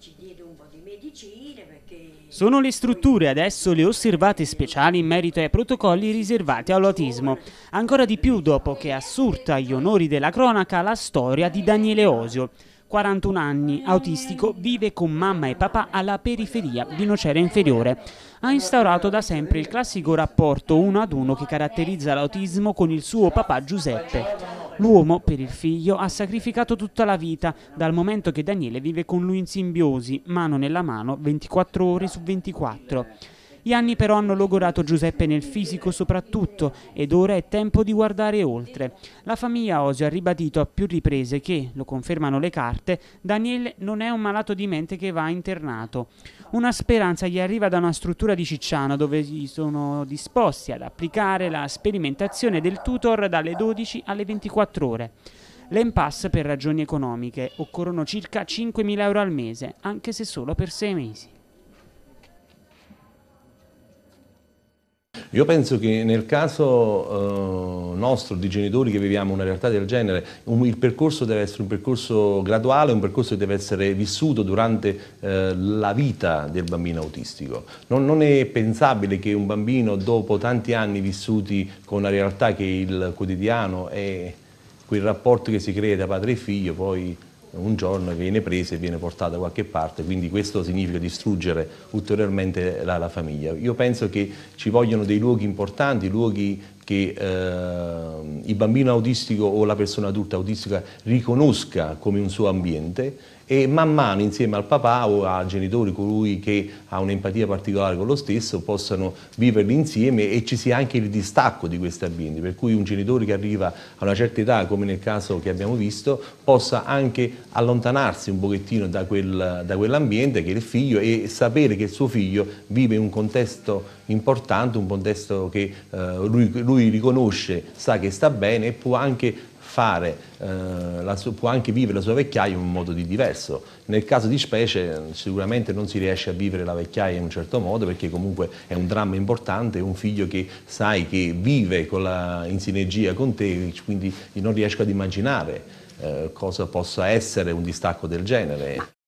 ci diede un po' di medicine perché... Sono le strutture adesso le osservate speciali in merito ai protocolli riservati all'autismo, ancora di più dopo che è assurta agli onori della cronaca la storia di Daniele Osio. 41 anni, autistico, vive con mamma e papà alla periferia di Nocera Inferiore. Ha instaurato da sempre il classico rapporto uno ad uno che caratterizza l'autismo con il suo papà Giuseppe. L'uomo, per il figlio, ha sacrificato tutta la vita, dal momento che Daniele vive con lui in simbiosi, mano nella mano, 24 ore su 24. Gli anni però hanno logorato Giuseppe nel fisico soprattutto ed ora è tempo di guardare oltre. La famiglia Osio ha ribadito a più riprese che, lo confermano le carte, Daniele non è un malato di mente che va internato. Una speranza gli arriva da una struttura di Cicciano dove gli sono disposti ad applicare la sperimentazione del tutor dalle 12 alle 24 ore. L'impasse per ragioni economiche occorrono circa 5.000 euro al mese, anche se solo per 6 mesi. Io penso che nel caso eh, nostro, di genitori che viviamo una realtà del genere, un, il percorso deve essere un percorso graduale, un percorso che deve essere vissuto durante eh, la vita del bambino autistico. Non, non, è pensabile che un bambino dopo tanti anni vissuti con una realtà che è il quotidiano è quel rapporto che si crea da padre e figlio poi un giorno viene presa e viene portata da qualche parte, quindi questo significa distruggere ulteriormente la, la famiglia. Io penso che ci vogliono dei luoghi importanti, luoghi che eh, il bambino autistico o la persona adulta autistica riconosca come un suo ambiente e man mano insieme al papà o a genitori, colui che ha un'empatia particolare con lo stesso, possano viverli insieme e ci sia anche il distacco di questi ambienti, per cui un genitore che arriva a una certa età, come nel caso che abbiamo visto, possa anche allontanarsi un pochettino da, quel, da quell'ambiente che è il figlio e sapere che il suo figlio vive in un contesto importante, un contesto che eh, lui, lui lui riconosce, sa che sta bene e può anche fare, eh, la, può anche vivere la sua vecchiaia in un modo di diverso. Nel caso di specie sicuramente non si riesce a vivere la vecchiaia in un certo modo perché comunque è un dramma importante, un figlio che sai che vive la, in sinergia con te, quindi non riesco ad immaginare eh, cosa possa essere un distacco del genere.